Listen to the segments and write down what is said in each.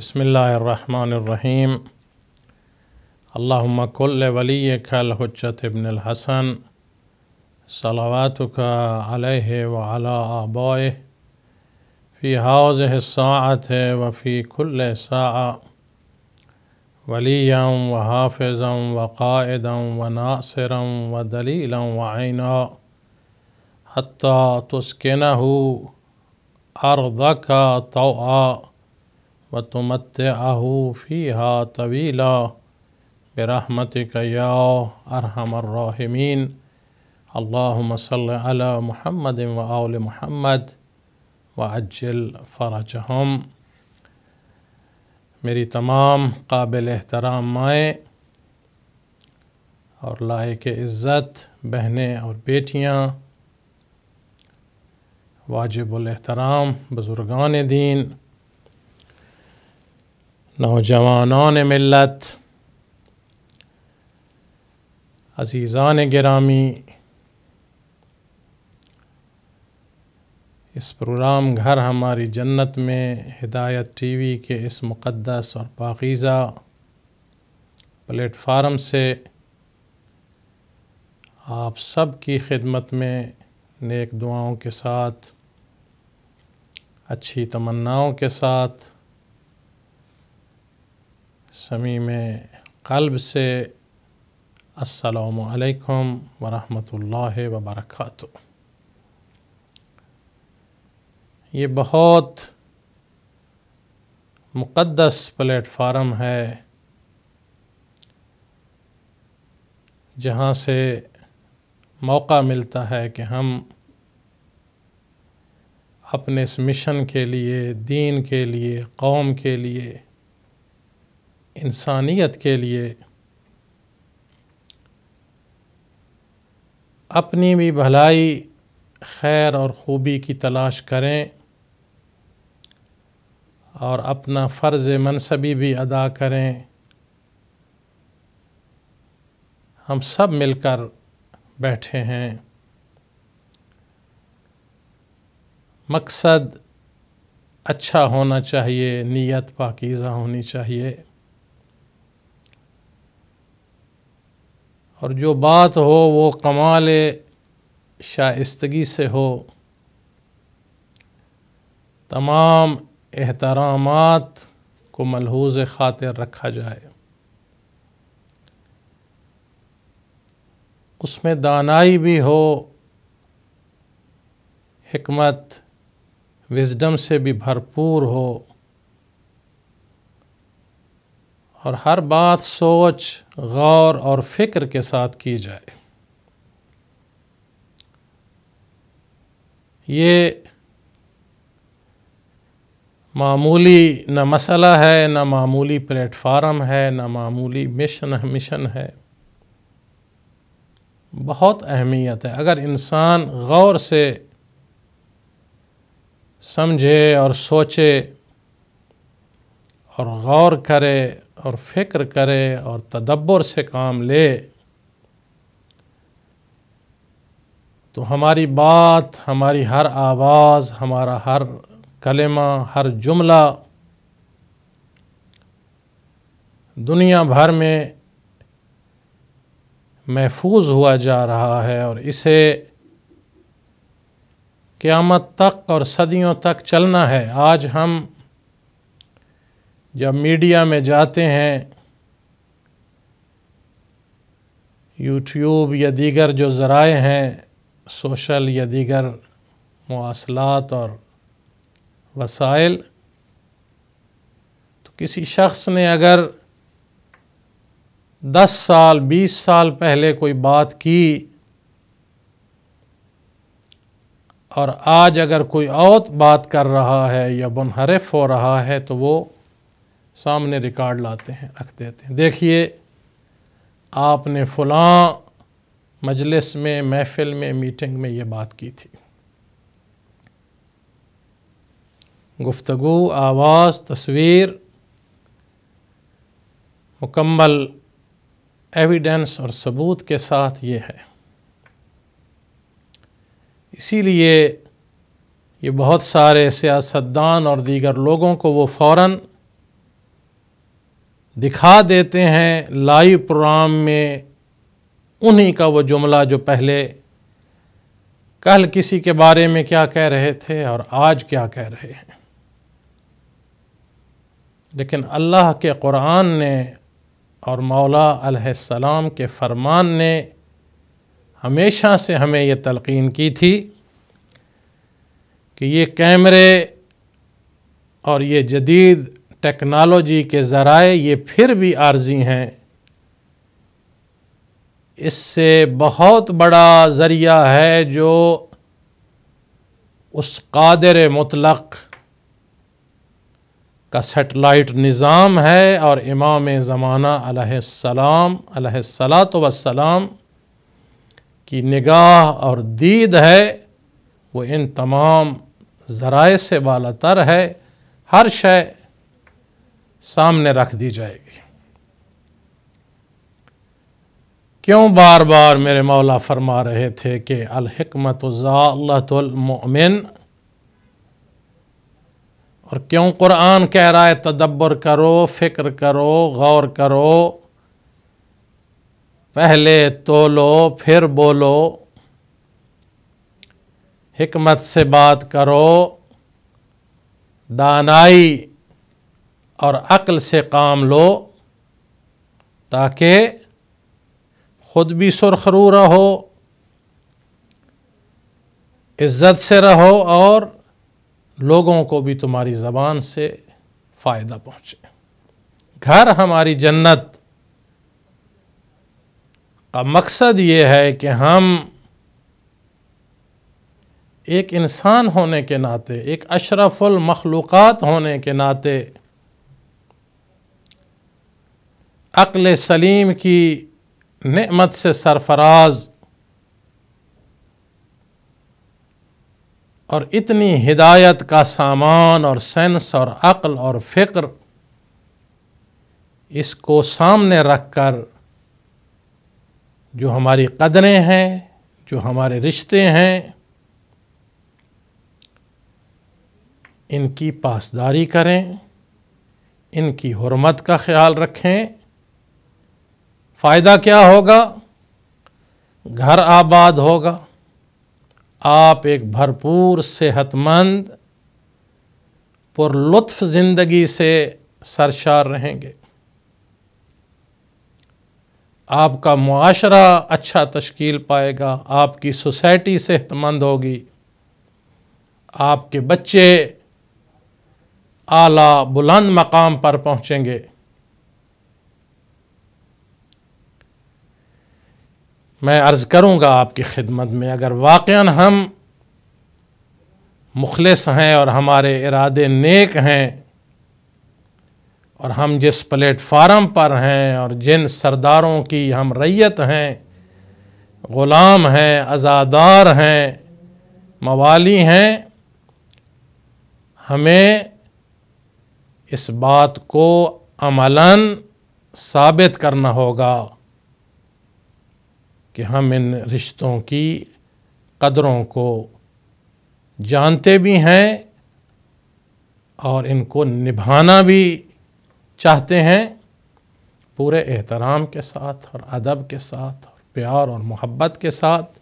بسم الله الرحمن الرحيم اللهم كل وليك الحجة ابن الحسن صلواتك عليه وعلى آبائه في هذه الساعة وفي كل ساعة وليا وحافظا وقائدا وناصرا ودليلا وعينا حتى تسكنه أرضك طوعا व तुमत आहूफ़ी हा तवीला बरहमत या अरहमर्राहमीन अल्लाम महमद वाउल महमद व अज्जल फ़रजहम मेरी तमाम काबिल एहतराम माएँ और लायक इज़्ज़त बहनें और बेटियाँ वाजिबुल एहतराम बुज़ुर्गान दीन नौजवानान मिलत अजीज़ान गिरामी इस प्रोग्राम घर हमारी जन्नत में हिदायत वी के इस मुक़दस और पाकिज़ा प्लेटफार्म से आप सब की खिदमत में नेक दुआओं के साथ अच्छी तमन्नाओं के साथ समी में कल्ब से असलकम वरहमल वबरक ये बहुत मुक़दस प्लेटफार्म है जहाँ से मौका मिलता है कि हम अपने इस मिशन के लिए दीन के लिए कौम के लिए इंसानियत के लिए अपनी भी भलाई खैर और ख़ूबी की तलाश करें और अपना फ़र्ज़ मनसबी भी अदा करें हम सब मिलकर बैठे हैं मकसद अच्छा होना चाहिए नीयत पाकिज़ा होनी चाहिए और जो बात हो वो कमाल शाइस्तगी से हो तमाम एहतराम को मलहूज ख़ातिर रखा जाए उसमें दानाई भी हो हमत विजडम से भी भरपूर हो और हर बात सोच गौर और फिक्र के साथ की जाए ये मामूली न मसला है न मामूली प्लेटफार्म है न मामूली मिशन मिशन है बहुत अहमियत है अगर इंसान गौर से समझे और सोचे और गौर करे और फ़िक्र करे और तदब्बर से काम ले तो हमारी बात हमारी हर आवाज़ हमारा हर कलेमा हर जुमला दुनिया भर में महफूज हुआ जा रहा है और इसे क़्यामत तक और सदियों तक चलना है आज हम जब मीडिया में जाते हैं यूट्यूब या दीगर जो ज़राए हैं सोशल या दीगर मवासलात और वसाइल तो किसी शख्स ने अगर दस साल बीस साल पहले कोई बात की और आज अगर कोई और बात कर रहा है या मुनहरफ हो रहा है तो वो सामने रिकॉर्ड लाते हैं रख देते हैं देखिए आपने फलां मजलिस में महफिल में मीटिंग में ये बात की थी गुफ्तगु आवाज़ तस्वीर मुकम्मल एविडेंस और सबूत के साथ ये है इसीलिए ये बहुत सारे सियासतदान और दीगर लोगों को वो फ़ौर दिखा देते हैं लाइव प्रोग्राम में उन्हीं का वो जुमला जो पहले कल किसी के बारे में क्या कह रहे थे और आज क्या कह रहे हैं लेकिन अल्लाह के क़ुरान ने और मौला अलैहिस्सलाम के फरमान ने हमेशा से हमें ये तलकीन की थी कि ये कैमरे और ये जदीद टेक्नोलॉजी के ज़राए ये फिर भी आर्जी हैं इससे बहुत बड़ा ज़रिया है जो उस कादर मुतलक़ का सेटेलाइट निज़ाम है और इमाम ज़माना सलात वसलाम की निगाह और दीद है वो इन तमाम ज़रा से बाल तर है हर शय सामने रख दी जाएगी क्यों बार बार मेरे मौला फरमा रहे थे कि अलहमत मोमिन और क्यों कुरान कह रहा है तदब्बर करो फ़िक्र करो गौर करो पहले तोलो फिर बोलो हमत से बात करो दानाई और अक्ल से काम लो ताकि ख़ुद भी सुरखरू रहो इज़्ज़त से रहो और लोगों को भी तुम्हारी ज़बान से फ़ायदा पहुँचे घर हमारी जन्नत का मकसद ये है कि हम एक इंसान होने के नाते एक अशरफुल मखलूक़ात होने के नाते अक्ल सलीम की नमत से सरफराज और इतनी हिदायत का सामान और सेंस और अक्ल और फ़िक्र इसको सामने रख कर जो हमारी कदरें हैं जो हमारे रिश्ते हैं इनकी पासदारी करें इनकी हरमत का ख्याल रखें फ़ायदा क्या होगा घर आबाद होगा आप एक भरपूर सेहतमंद पुरलुत्फ ज़िंदगी से सरशार रहेंगे आपका मुआशरा अच्छा तश्कील पाएगा आपकी सोसाइटी सेहतमंद होगी आपके बच्चे आला बुलंद मकाम पर पहुँचेंगे मैं अर्ज़ करूँगा आपकी खिदमत में अगर वाकया हम मुखलस हैं और हमारे इरादे नेक हैं और हम जिस प्लेटफार्म पर हैं और जिन सरदारों की हम रैयत हैं ग़ुलाम हैं आज़ादार हैं मवाली हैं हमें इस बात को अमलन साबित करना होगा कि हम इन रिश्तों की कदरों को जानते भी हैं और इनको निभाना भी चाहते हैं पूरे एहतराम के साथ और अदब के साथ और प्यार और मोहब्बत के साथ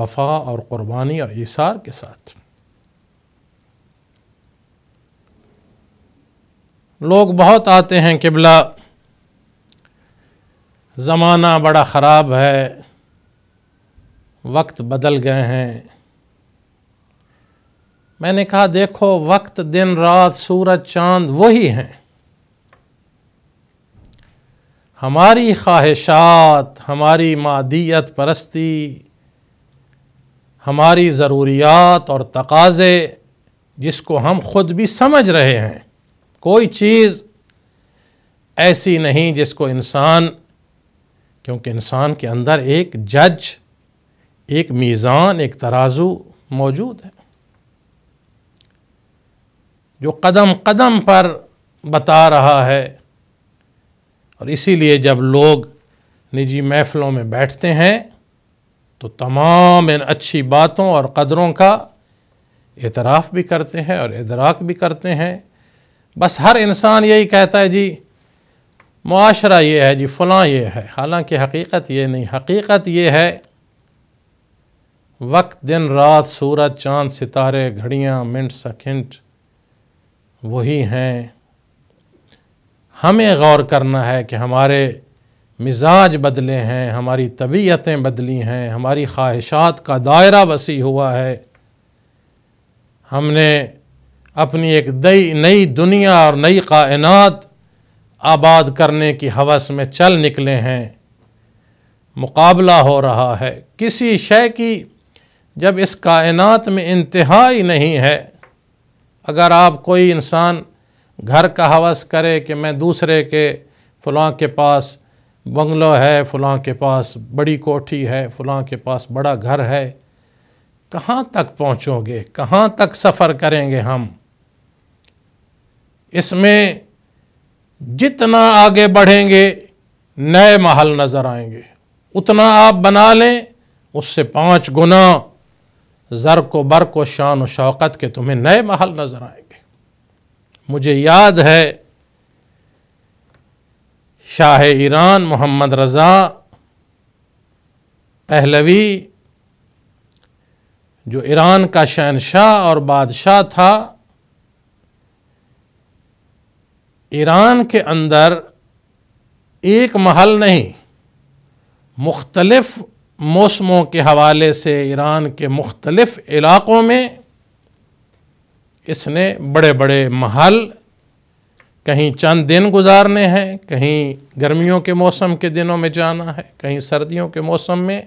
वफा और क़ुरबानी और इसार के साथ लोग बहुत आते हैं किबला ज़माना बड़ा ख़राब है वक्त बदल गए हैं मैंने कहा देखो वक्त दिन रात सूरज चांद वही हैं हमारी ख्वाहिशात हमारी मादियत परस्ती हमारी ज़रूरियात और तकाज़े जिसको हम खुद भी समझ रहे हैं कोई चीज़ ऐसी नहीं जिसको इंसान क्योंकि इंसान के अंदर एक जज एक मीज़ान एक तराजू मौजूद है जो कदम कदम पर बता रहा है और इसीलिए जब लोग निजी महफ़लों में बैठते हैं तो तमाम इन अच्छी बातों और कदरों का एतराफ़ भी करते हैं और इदराक भी करते हैं बस हर इंसान यही कहता है जी माशरा ये है जी फ़लाँ ये है हालांकि हकीकत ये नहीं हकीकत ये है वक्त दिन रात सूरज चांद सितारे घड़ियाँ मिनट सेकंड वही हैं हमें गौर करना है कि हमारे मिजाज बदले हैं हमारी तबीयतें बदली हैं हमारी ख्वाहिशात का दायरा वसी हुआ है हमने अपनी एक दई नई दुनिया और नई कायनात आबाद करने की हवस में चल निकले हैं मुकाबला हो रहा है किसी शय की जब इस कायनात में इंतहा ही नहीं है अगर आप कोई इंसान घर का हवस करे कि मैं दूसरे के फलां के पास बंगलो है फलां के पास बड़ी कोठी है फलां के पास बड़ा घर है कहाँ तक पहुँचोगे कहाँ तक सफ़र करेंगे हम इसमें जितना आगे बढ़ेंगे नए महल नज़र आएंगे उतना आप बना लें उससे पाँच गुना ज़र को बर को शान व शौकत के तुम्हें नए महल नज़र आएंगे मुझे याद है Shah Iran Mohammad Reza Pahlavi जो ईरान का शहनशाह और बादशाह था ईरान के अंदर एक महल नहीं मुख्तलफ़ मौसमों के हवाले से ईरान के मुख्तलफ़ इलाक़ों में इसने बड़े बड़े महल कहीं चंद दिन गुजारने हैं कहीं गर्मियों के मौसम के दिनों में जाना है कहीं सर्दियों के मौसम में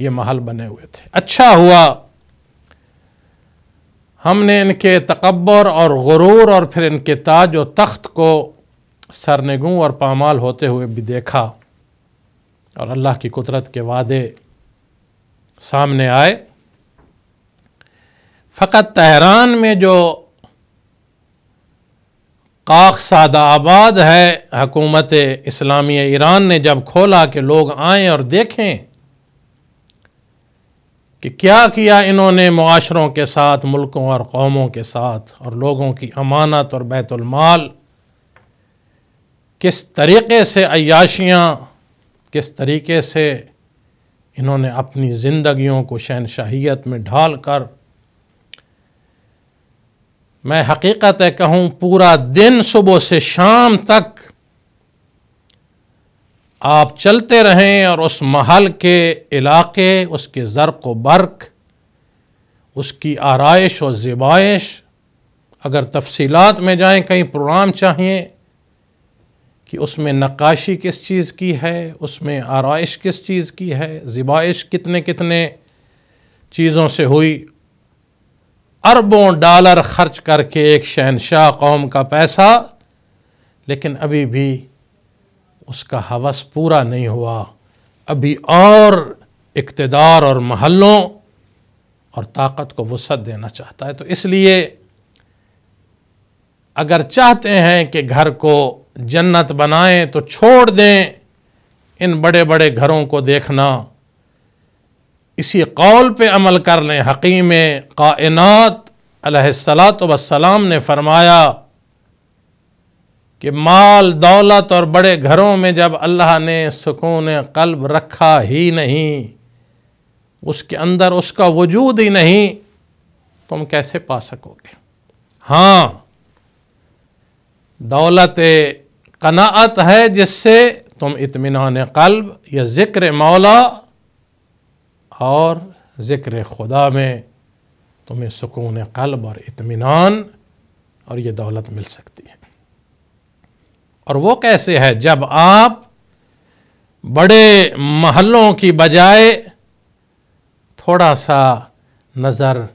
ये महल बने हुए थे अच्छा हुआ हमने इनके तकबर और गुरूर और फिर इनके ताज व तख्त को सरनगों और पामाल होते हुए भी देखा और अल्लाह की कुदरत के वादे सामने आए फ़कत तहरान में जो काक सादा आबाद है हकूमत इस्लामी ईरान ने जब खोला कि लोग आएँ और देखें कि क्या किया इन्होंने माशरों के साथ मुल्कों और कौमों के साथ और लोगों की अमानत और बैतुलमाल किस तरीके से अयाशियाँ किस तरीके से इन्होंने अपनी ज़िंदगियों को शहनशाहियत में ढाल कर मैं हकीकत है कहूँ पूरा दिन सुबह से शाम तक आप चलते रहें और उस महल के इलाके उसके ज़रक व बर्क उसकी आरइश और ज़िबाइश अगर तफसीलात में जाएं कहीं प्रोग्राम चाहिए कि उसमें नक्काशी किस चीज़ की है उसमें आरइश किस चीज़ की है ज़िबाइश कितने कितने चीज़ों से हुई अरबों डॉलर ख़र्च करके एक शहनशाह कौम का पैसा लेकिन अभी भी उसका हवस पूरा नहीं हुआ अभी और इकतदार और महलों और ताकत को वसत देना चाहता है तो इसलिए अगर चाहते हैं कि घर को जन्नत बनाएं तो छोड़ दें इन बड़े बड़े घरों को देखना इसी कौल पे अमल कर लें हकीम कायनात अलैहिस्सलात वसलाम ने फरमाया कि माल दौलत और बड़े घरों में जब अल्लाह ने सुकून कल्ब रखा ही नहीं उसके अंदर उसका वजूद ही नहीं तुम कैसे पा सकोगे हाँ दौलत कनाअत है जिससे तुम इतमान कल्ब या ज़िक्र मौला और ज़िक्र खुदा में तुम्हें सुकून कल्ब और इतमान और ये दौलत मिल सकती है और वो कैसे है जब आप बड़े महलों की बजाय थोड़ा सा नज़र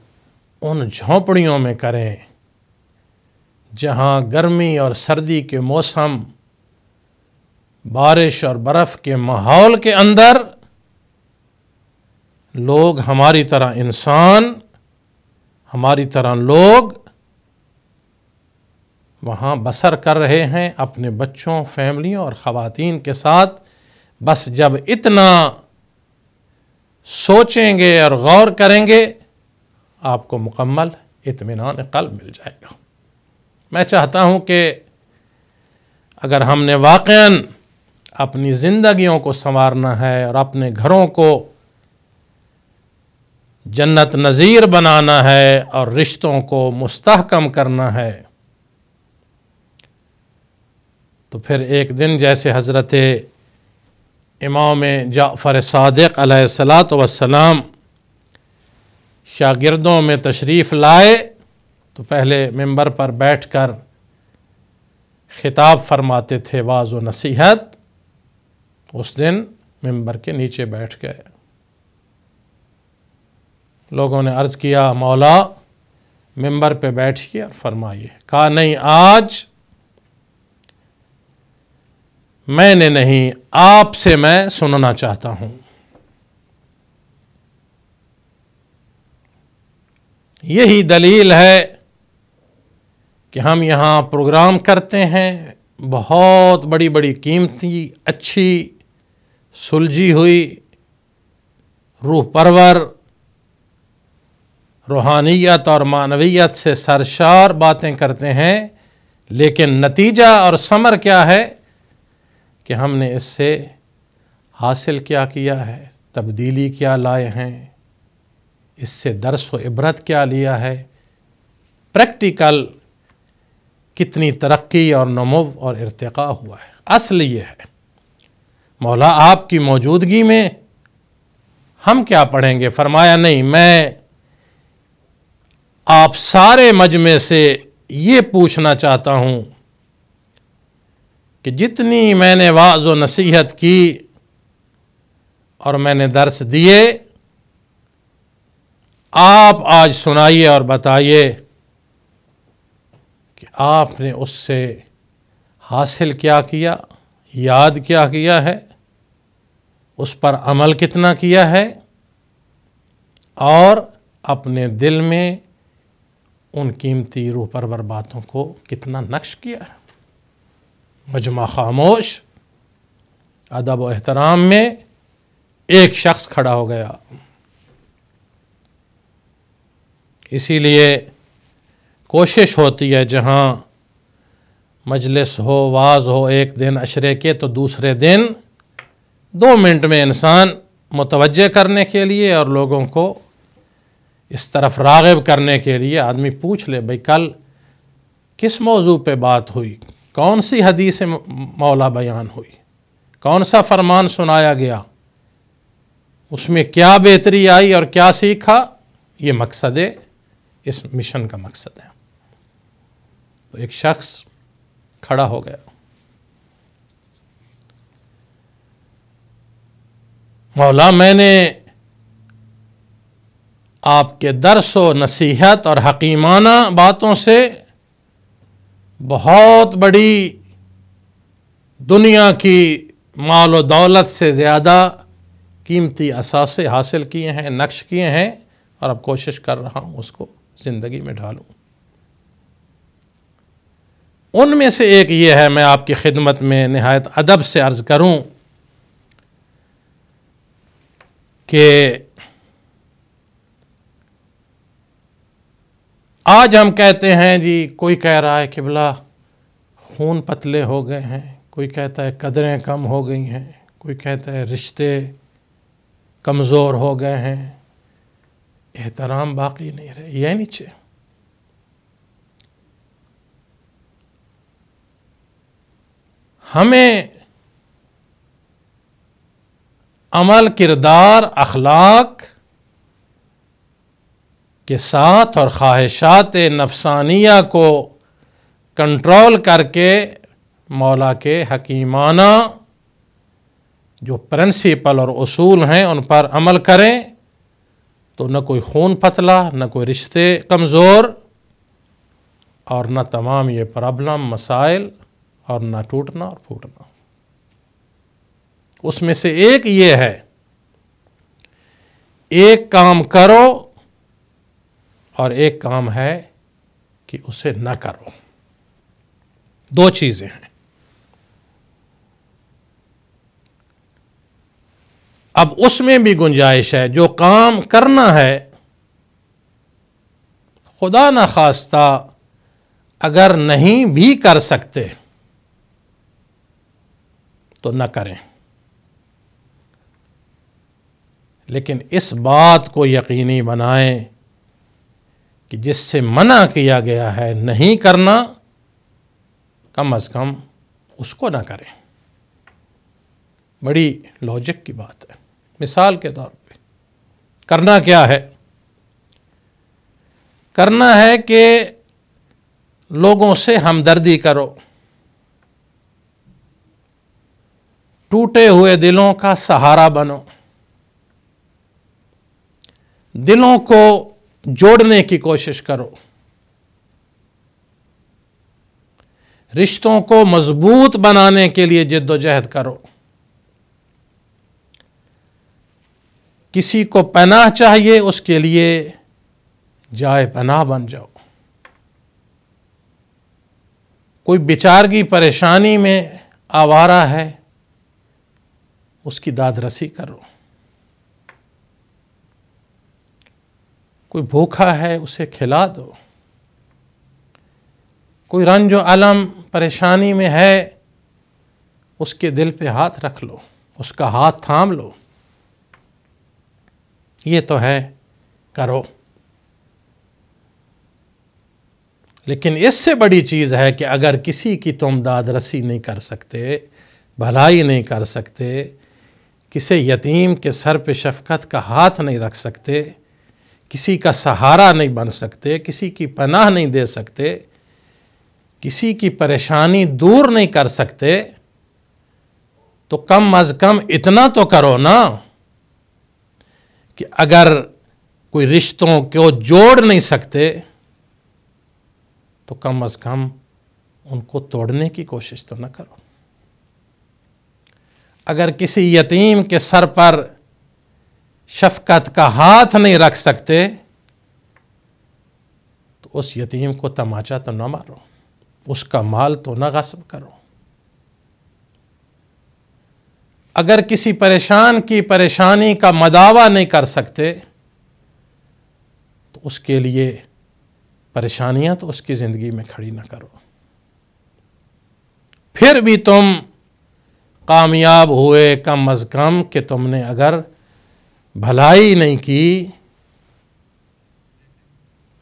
उन झोंपड़ियों में करें जहाँ गर्मी और सर्दी के मौसम बारिश और बर्फ़ के माहौल के अंदर लोग हमारी तरह इंसान हमारी तरह लोग वहाँ बसर कर रहे हैं अपने बच्चों फैमिलियों और ख़वातीन के साथ बस जब इतना सोचेंगे और गौर करेंगे आपको मुकम्मल इतमान कल मिल जाएगा मैं चाहता हूँ कि अगर हमने वाक़ अपनी ज़िंदगियों को संवारना है और अपने घरों को जन्नत नज़ीर बनाना है और रिश्तों को मुस्तहकम करना है तो फिर एक दिन जैसे हज़रत इमाम जाफ़र सदक सलात वसलाम शागिर्दों में तशरीफ़ लाए तो पहले मेंबर पर बैठ कर खिताब फरमाते थे वाज व नसीहत उस दिन मेंबर के नीचे बैठ गए लोगों ने अर्ज़ किया मौला मेंबर पे बैठिए और फरमाइए कहा नहीं आज मैंने नहीं आपसे मैं सुनना चाहता हूं यही दलील है कि हम यहाँ प्रोग्राम करते हैं बहुत बड़ी बड़ी कीमती अच्छी सुलझी हुई रूह परवर रूहानियत और मानवियत से सरशार बातें करते हैं लेकिन नतीजा और समर क्या है कि हमने इससे हासिल क्या किया है तब्दीली क्या लाए हैं इससे दर्स व इबरत क्या लिया है प्रैक्टिकल कितनी तरक्की और नमव और इरतका हुआ है असल ये है मौला आपकी मौजूदगी में हम क्या पढ़ेंगे फरमाया नहीं मैं आप सारे मजमे से ये पूछना चाहता हूँ कि जितनी मैंने वाज व नसीहत की और मैंने दर्स दिए आप आज सुनाइए और बताइए कि आपने उससे हासिल क्या किया याद क्या किया है उस पर अमल कितना किया है और अपने दिल में उन कीमती रूह परवर बातों को कितना नक्श किया है मजमा खामोश अदब व एहतराम में एक शख्स खड़ा हो गया इसीलिए कोशिश होती है जहाँ मजलिस हो वाज हो एक दिन अशरे के तो दूसरे दिन दो मिनट में इंसान मुतवजह करने के लिए और लोगों को इस तरफ रागब करने के लिए आदमी पूछ ले भाई कल किस मौजू पे बात हुई कौन सी हदीस मौला बयान हुई कौन सा फरमान सुनाया गया उसमें क्या बेहतरी आई और क्या सीखा ये मकसद इस मिशन का मकसद है तो एक शख्स खड़ा हो गया मौला मैंने आपके दरस व नसीहत और हकीमाना बातों से बहुत बड़ी दुनिया की माल दौलत से ज़्यादा कीमती असासे हासिल किए हैं नक्श किए हैं और अब कोशिश कर रहा हूँ उसको ज़िंदगी में ढालूँ उनमें से एक ये है मैं आपकी खिदमत में नहायत अदब से अर्ज़ करूँ कि आज हम कहते हैं जी कोई कह रहा है कि किबला खून पतले हो गए हैं कोई कहता है कदरें कम हो गई हैं कोई कहता है रिश्ते कमज़ोर हो गए हैं एहतराम बाकी नहीं रहे यह नीचे हमें अमल किरदार अखलाक के साथ और ख्वाहिशात नफसानिया को कंट्रोल करके मौला के हकीमाना जो प्रिंसिपल और असूल हैं उन पर अमल करें तो न कोई खून पतला न कोई रिश्ते कमज़ोर और न तमाम ये प्रॉब्लम मसाइल और न टूटना और फूटना उसमें से एक ये है एक काम करो और एक काम है कि उसे न करो दो चीजें हैं अब उसमें भी गुंजाइश है जो काम करना है खुदा न खास्ता अगर नहीं भी कर सकते तो न करें लेकिन इस बात को यकीनी बनाएं कि जिससे मना किया गया है नहीं करना कम अज़ कम उसको ना करें बड़ी लॉजिक की बात है मिसाल के तौर पे करना क्या है करना है कि लोगों से हमदर्दी करो टूटे हुए दिलों का सहारा बनो दिलों को जोड़ने की कोशिश करो रिश्तों को मजबूत बनाने के लिए जिद्दोजहद करो किसी को पनाह चाहिए उसके लिए जाए पनाह बन जाओ कोई बेचारगी परेशानी में आवारा है उसकी दादरसी करो कोई भूखा है उसे खिला दो कोई रंज अलम परेशानी में है उसके दिल पे हाथ रख लो उसका हाथ थाम लो ये तो है करो लेकिन इससे बड़ी चीज़ है कि अगर किसी की तुम दादरसी नहीं कर सकते भलाई नहीं कर सकते किसी यतीम के सर पे शफकत का हाथ नहीं रख सकते किसी का सहारा नहीं बन सकते किसी की पनाह नहीं दे सकते किसी की परेशानी दूर नहीं कर सकते तो कम अज कम इतना तो करो ना कि अगर कोई रिश्तों को जोड़ नहीं सकते तो कम अज कम उनको तोड़ने की कोशिश तो ना करो अगर किसी यतीम के सर पर शफकत का हाथ नहीं रख सकते तो उस यतीम को तमाचा तो ना मारो उसका माल तो ना गसब करो अगर किसी परेशान की परेशानी का मदावा नहीं कर सकते तो उसके लिए परेशानियां तो उसकी ज़िंदगी में खड़ी ना करो फिर भी तुम कामयाब हुए कम अज़ कम कि तुमने अगर भलाई नहीं की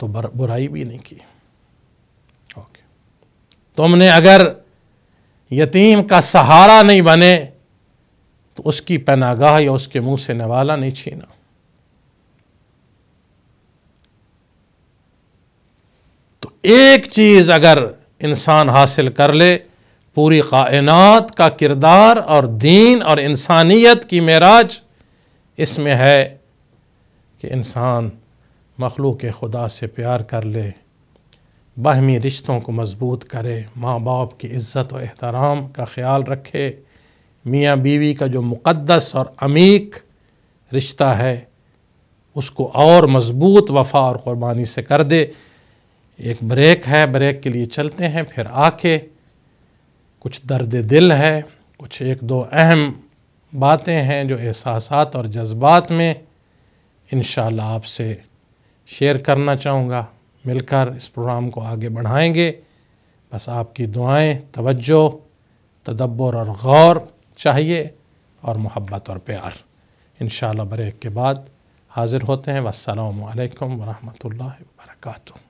तो बुराई भी नहीं की ओके तुमने अगर यतीम का सहारा नहीं बने तो उसकी पनागाह या उसके मुंह से नवाला नहीं छीना तो एक चीज अगर इंसान हासिल कर ले पूरी कायनात का किरदार और दीन और इंसानियत की मेराज इसमें है कि इंसान मखलूक खुदा से प्यार कर ले बहमी रिश्तों को मजबूत करे माँ बाप की इज़्ज़त और एहतराम का ख्याल रखे मियाँ बीवी का जो मुक़दस और अमीक रिश्ता है उसको और मजबूत वफा और क़ुरबानी से कर दे एक ब्रेक है ब्रेक के लिए चलते हैं फिर आके कुछ दर्द दिल है कुछ एक दो अहम बातें हैं जो एहसास और जज्बात में इन आपसे शेयर करना चाहूँगा मिलकर इस प्रोग्राम को आगे बढ़ाएंगे बस आपकी दुआएं तवज्जो तदब्बर और गौर चाहिए और मोहब्बत और प्यार इन ब्रेक के बाद हाज़िर होते हैं वालकम वरहमल वर्का